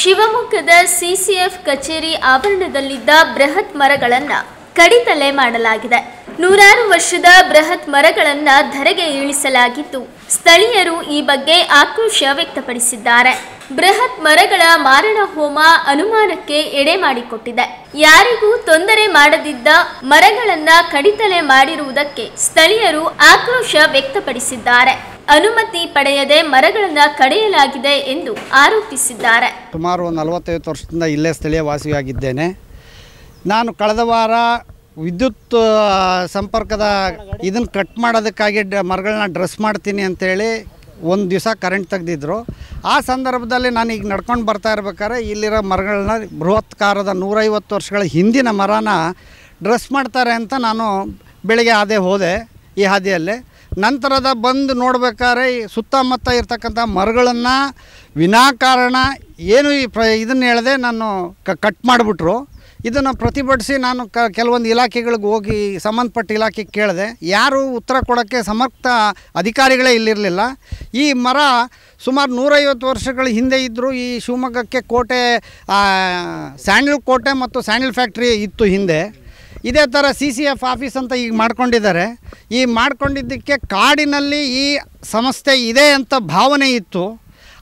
ಶಿವಮೊಗ್ಗದ ಸಿಸಿಎಫ್ ಕಚೇರಿ ಆವರಣದಲ್ಲಿದ್ದ ಬೃಹತ್ ಮರಗಳನ್ನು ಕಡಿತಲೆ ಮಾಡಲಾಗಿದೆ ನೂರಾರು ವರ್ಷದ ಬೃಹತ್ ಮರಗಳನ್ನು ಧರೆಗೆ ಇಳಿಸಲಾಗಿತ್ತು ಸ್ಥಳೀಯರು ಈ ಬಗ್ಗೆ ಆಕ್ರೋಶ ವ್ಯಕ್ತಪಡಿಸಿದ್ದಾರೆ ಬೃಹತ್ ಮರಗಳ ಮಾರಣ ಹೋಮ ಅನುಮಾನಕ್ಕೆ ಎಡೆ ಮಾಡಿಕೊಟ್ಟಿದೆ ಯಾರಿಗೂ ತೊಂದರೆ ಮಾಡದಿದ್ದ ಮರಗಳನ್ನ ಕಡಿತಲೆ ಮಾಡಿರುವುದಕ್ಕೆ ಸ್ಥಳೀಯರು ಆಕ್ರೋಶ ವ್ಯಕ್ತಪಡಿಸಿದ್ದಾರೆ ಅನುಮತಿ ಪಡೆಯದೆ ಮರಗಳನ್ನು ಕಡಿಯಲಾಗಿದೆ ಎಂದು ಆರೋಪಿಸಿದ್ದಾರೆ ಸುಮಾರು ನಲವತ್ತೈದು ವರ್ಷದಿಂದ ಇಲ್ಲೇ ಸ್ಥಳೀಯ ವಾಸಿಯಾಗಿದ್ದೇನೆ ನಾನು ಕಳೆದ ವಾರ ವಿದ್ಯುತ್ ಸಂಪರ್ಕದ ಇದನ್ನು ಕಟ್ ಮಾಡೋದಕ್ಕಾಗಿ ಡ ಮರಗಳನ್ನ ಡ್ರೆಸ್ ಮಾಡ್ತೀನಿ ಅಂತೇಳಿ ಒಂದು ದಿವಸ ಕರೆಂಟ್ ತೆಗೆದಿದ್ರು ಆ ಸಂದರ್ಭದಲ್ಲಿ ನಾನು ಈಗ ನಡ್ಕೊಂಡು ಬರ್ತಾ ಇರ್ಬೇಕಾದ್ರೆ ಇಲ್ಲಿರೋ ಮರಗಳನ್ನ ಬೃಹತ್ ಬೃಹತ್ಕಾರದ ನೂರೈವತ್ತು ವರ್ಷಗಳ ಹಿಂದಿನ ಮರನ ಡ್ರೆಸ್ ಮಾಡ್ತಾರೆ ಅಂತ ನಾನು ಬೆಳಿಗ್ಗೆ ಅದೇ ಹೋದೆ ಈ ಹಾದಿಯಲ್ಲಿ ನಂತರದ ಬಂದು ನೋಡ್ಬೇಕಾದ್ರೆ ಸುತ್ತಮುತ್ತ ಇರ್ತಕ್ಕಂಥ ಮರಗಳನ್ನು ವಿನಾಕಾರಣ ಏನು ಈ ಪ್ರ ಇದನ್ನು ಹೇಳದೆ ನಾನು ಕಟ್ ಮಾಡಿಬಿಟ್ರು ಇದನ್ನು ಪ್ರತಿಭಟಿಸಿ ನಾನು ಕ ಕೆಲವೊಂದು ಇಲಾಖೆಗಳಿಗೆ ಹೋಗಿ ಸಂಬಂಧಪಟ್ಟ ಇಲಾಖೆಗೆ ಕೇಳಿದೆ ಯಾರೂ ಉತ್ತರ ಕೊಡೋಕ್ಕೆ ಸಮರ್ಥ ಅಧಿಕಾರಿಗಳೇ ಇಲ್ಲಿರಲಿಲ್ಲ ಈ ಮರ ಸುಮಾರು ನೂರೈವತ್ತು ವರ್ಷಗಳ ಹಿಂದೆ ಇದ್ದರೂ ಈ ಶಿವಮೊಗ್ಗಕ್ಕೆ ಕೋಟೆ ಸ್ಯಾಂಡಲ್ ಕೋಟೆ ಮತ್ತು ಸ್ಯಾಂಡಲ್ ಫ್ಯಾಕ್ಟ್ರಿ ಇತ್ತು ಹಿಂದೆ ಇದೇ ಥರ ಸಿ ಸಿ ಎಫ್ ಆಫೀಸ್ ಅಂತ ಈಗ ಮಾಡ್ಕೊಂಡಿದ್ದಾರೆ ಈ ಮಾಡ್ಕೊಂಡಿದ್ದಕ್ಕೆ ಕಾಡಿನಲ್ಲಿ ಈ ಸಮಸ್ಯೆ ಇದೆ ಅಂತ ಭಾವನೆ ಇತ್ತು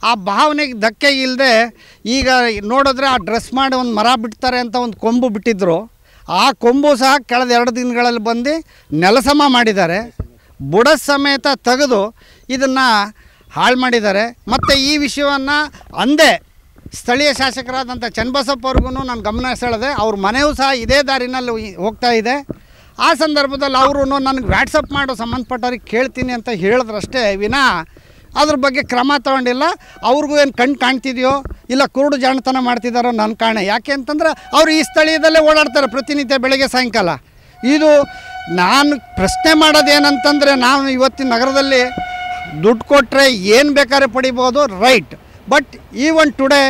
ಆ ಭಾವನೆಗೆ ಧಕ್ಕೆ ಇಲ್ಲದೆ ಈಗ ನೋಡಿದ್ರೆ ಆ ಡ್ರೆಸ್ ಮಾಡಿ ಒಂದು ಮರ ಬಿಡ್ತಾರೆ ಅಂತ ಒಂದು ಕೊಂಬು ಬಿಟ್ಟಿದ್ದರು ಆ ಕೊಂಬು ಸಹ ಕಳೆದ ಎರಡು ದಿನಗಳಲ್ಲಿ ಬಂದು ನೆಲಸಮ ಮಾಡಿದ್ದಾರೆ ಬುಡ ಸಮೇತ ತೆಗೆದು ಇದನ್ನು ಹಾಳು ಮಾಡಿದ್ದಾರೆ ಮತ್ತು ಈ ವಿಷಯವನ್ನು ಅಂದೇ ಸ್ಥಳೀಯ ಶಾಸಕರಾದಂಥ ಚನ್ನಬಸಪ್ಪ ಅವ್ರಿಗೂ ನಾನು ಗಮನ ಸೆಳೆದೆ ಅವ್ರ ಮನೆಯೂ ಸಹ ಇದೇ ದಾರಿನಲ್ಲಿ ಹೋಗ್ತಾ ಇದೆ ಆ ಸಂದರ್ಭದಲ್ಲಿ ಅವರು ನನಗೆ ವ್ಯಾಟ್ಸಪ್ ಮಾಡೋ ಸಂಬಂಧಪಟ್ಟವ್ರಿಗೆ ಕೇಳ್ತೀನಿ ಅಂತ ಹೇಳಿದ್ರಷ್ಟೇ ವಿನಾ ಅದ್ರ ಬಗ್ಗೆ ಕ್ರಮ ತಗೊಂಡಿಲ್ಲ ಅವ್ರಿಗೂ ಏನು ಕಣ್ಣು ಕಾಣ್ತಿದೆಯೋ ಇಲ್ಲ ಕುರುಡು ಜಾಣತನ ಮಾಡ್ತಿದ್ದಾರೋ ನನ್ನ ಕಾಣೆ ಯಾಕೆ ಅಂತಂದ್ರೆ ಅವ್ರು ಈ ಸ್ಥಳೀಯದಲ್ಲೇ ಓಡಾಡ್ತಾರೆ ಪ್ರತಿನಿತ್ಯ ಬೆಳಗ್ಗೆ ಸಾಯಂಕಾಲ ಇದು ನಾನು ಪ್ರಶ್ನೆ ಮಾಡೋದೇನಂತಂದರೆ ನಾನು ಇವತ್ತಿನ ನಗರದಲ್ಲಿ ದುಡ್ಡು ಕೊಟ್ಟರೆ ಏನು ಬೇಕಾದ್ರೆ ಪಡಿಬೋದು ರೈಟ್ ಬಟ್ ಈವನ್ ಟುಡೇ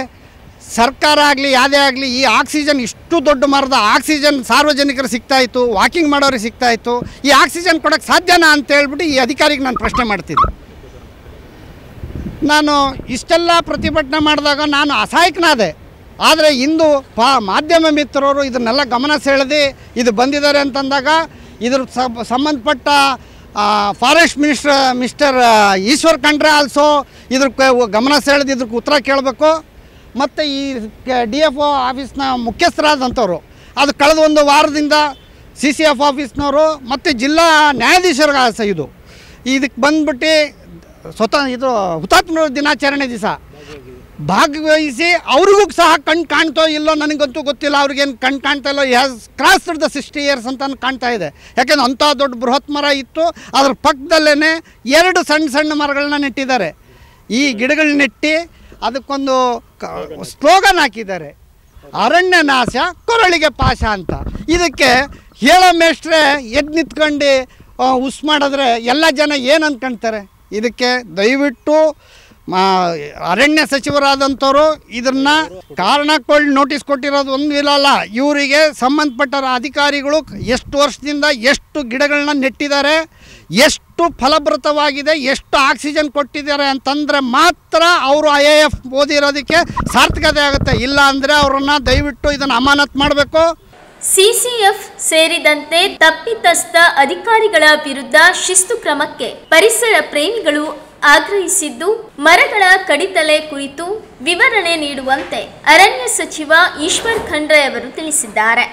ಸರ್ಕಾರ ಆಗಲಿ ಯಾವುದೇ ಆಗಲಿ ಈ ಆಕ್ಸಿಜನ್ ಇಷ್ಟು ದೊಡ್ಡ ಮರದ ಆಕ್ಸಿಜನ್ ಸಾರ್ವಜನಿಕರು ಸಿಗ್ತಾಯಿತ್ತು ವಾಕಿಂಗ್ ಮಾಡೋರಿಗೆ ಸಿಗ್ತಾಯಿತ್ತು ಈ ಆಕ್ಸಿಜನ್ ಕೊಡೋಕ್ಕೆ ಸಾಧ್ಯನಾ ಅಂತ ಹೇಳ್ಬಿಟ್ಟು ಈ ಅಧಿಕಾರಿಗೆ ನಾನು ಪ್ರಶ್ನೆ ಮಾಡ್ತಿದ್ದೆ ನಾನು ಇಷ್ಟೆಲ್ಲ ಪ್ರತಿಭಟನೆ ಮಾಡಿದಾಗ ನಾನು ಅಸಹಾಯಕನಾದೆ ಆದರೆ ಇಂದು ಪಾ ಮಾಧ್ಯಮ ಮಿತ್ರರು ಇದನ್ನೆಲ್ಲ ಗಮನ ಸೆಳೆದು ಇದು ಬಂದಿದ್ದಾರೆ ಅಂತಂದಾಗ ಇದ್ರ ಸಂಬಂಧಪಟ್ಟ forest minister mister Eshwar Khandre also ಇದ್ರ ಗಮನ ಸೆಳೆದು ಇದ್ರ ಉತ್ತರ ಕೇಳಬೇಕು ಮತ್ತು ಈ ಡಿ ಎಫ್ ಒ ಆಫೀಸ್ನ ಮುಖ್ಯಸ್ಥರಾದಂಥವ್ರು ಅದು ಕಳೆದ ಒಂದು ವಾರದಿಂದ ಸಿ ಸಿ ಎಫ್ ಆಫೀಸ್ನವರು ಮತ್ತು ಜಿಲ್ಲಾ ನ್ಯಾಯಾಧೀಶರ ಇದು ಇದಕ್ಕೆ ಬಂದ್ಬಿಟ್ಟು ಸ್ವತಃ ಇದು ಹುತಾತ್ಮ ದಿನಾಚರಣೆ ದಿವಸ ಭಾಗವಹಿಸಿ ಅವ್ರಿಗೂ ಸಹ ಕಣ್ಣು ಕಾಣ್ತೋ ಇಲ್ಲೋ ನನಗಂತೂ ಗೊತ್ತಿಲ್ಲ ಅವ್ರಿಗೇನು ಕಣ್ ಕಾಣ್ತಾ ಇಲ್ಲೋ ಯಾಸ್ ಕ್ರಾಸ್ ದ ಸಿಕ್ಸ್ಟಿ ಇಯರ್ಸ್ ಅಂತ ಕಾಣ್ತಾ ಇದೆ ಯಾಕೆಂದ್ರೆ ಅಂಥ ದೊಡ್ಡ ಬೃಹತ್ ಮರ ಇತ್ತು ಅದ್ರ ಪಕ್ಕದಲ್ಲೇ ಎರಡು ಸಣ್ಣ ಸಣ್ಣ ಮರಗಳನ್ನ ನೆಟ್ಟಿದ್ದಾರೆ ಈ ಗಿಡಗಳು ನೆಟ್ಟಿ ಅದಕ್ಕೊಂದು ಸ್ಲೋಗನ್ ಹಾಕಿದ್ದಾರೆ ಅರಣ್ಯ ನಾಶ ಕೊರಳಿಗೆ ಪಾಶ ಅಂತ ಇದಕ್ಕೆ ಹೇಳೋ ಮೇಷ್ಟ್ರೆ ಎದ್ದು ನಿಂತ್ಕೊಂಡು ಉಸ್ ಮಾಡಿದ್ರೆ ಎಲ್ಲ ಜನ ಏನು ಅಂದ್ಕೊಳ್ತಾರೆ ಇದಕ್ಕೆ ದಯವಿಟ್ಟು ಅರಣ್ಯ ಸಚಿವರಾದಂಥವರು ಇದನ್ನು ಕಾರಣಕ್ಕೊಳ್ಳಿ ನೋಟಿಸ್ ಕೊಟ್ಟಿರೋದು ಒಂದು ಇಲ್ಲ ಅಲ್ಲ ಇವರಿಗೆ ಸಂಬಂಧಪಟ್ಟ ಅಧಿಕಾರಿಗಳು ಎಷ್ಟು ವರ್ಷದಿಂದ ಎಷ್ಟು ಗಿಡಗಳನ್ನ ನೆಟ್ಟಿದ್ದಾರೆ ಎಷ್ಟು ಫಲಭೃತವಾಗಿದೆ ಎಷ್ಟು ಆಕ್ಸಿಜನ್ ಕೊಟ್ಟಿದ್ದಾರೆ ಅಂತಂದರೆ ಮಾತ್ರ ಅವರು ಐ ಎ ಎಫ್ ಓದಿರೋದಕ್ಕೆ ಸಾರ್ಥಕತೆ ಆಗುತ್ತೆ ಇಲ್ಲ ಅಂದರೆ ಅವ್ರನ್ನ ದಯವಿಟ್ಟು ಇದನ್ನು ಅಮಾನತ್ ಮಾಡಬೇಕು ಸಿಸಿಎಫ್ ಸೇರಿದಂತೆ ತಪ್ಪಿತಸ್ಥ ಅಧಿಕಾರಿಗಳ ವಿರುದ್ಧ ಶಿಸ್ತು ಕ್ರಮಕ್ಕೆ ಪರಿಸರ ಪ್ರೇಮಿಗಳು ಆಗ್ರಹಿಸಿದ್ದು ಮರಗಳ ಕಡಿತಲೆ ಕುರಿತು ವಿವರಣೆ ನೀಡುವಂತೆ ಅರಣ್ಯ ಸಚಿವ ಈಶ್ವರ್ ಖಂಡ್ರೆ ಅವರು ತಿಳಿಸಿದ್ದಾರೆ